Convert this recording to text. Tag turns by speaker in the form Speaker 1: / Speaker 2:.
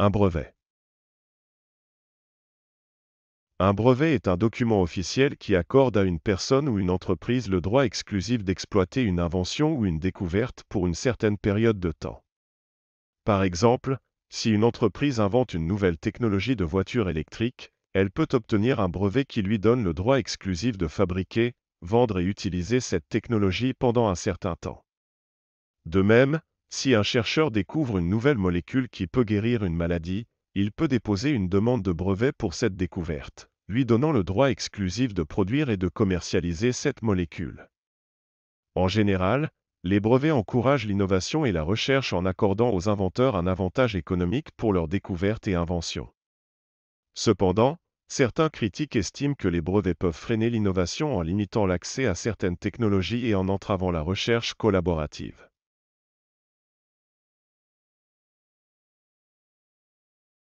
Speaker 1: Un brevet. Un brevet est un document officiel qui accorde à une personne ou une entreprise le droit exclusif d'exploiter une invention ou une découverte pour une certaine période de temps. Par exemple, si une entreprise invente une nouvelle technologie de voiture électrique, elle peut obtenir un brevet qui lui donne le droit exclusif de fabriquer, vendre et utiliser cette technologie pendant un certain temps. De même, si un chercheur découvre une nouvelle molécule qui peut guérir une maladie, il peut déposer une demande de brevet pour cette découverte, lui donnant le droit exclusif de produire et de commercialiser cette molécule. En général, les brevets encouragent l'innovation et la recherche en accordant aux inventeurs un avantage économique pour leurs découvertes et inventions. Cependant, certains critiques estiment que les brevets peuvent freiner l'innovation en limitant l'accès à certaines technologies et en entravant la recherche collaborative.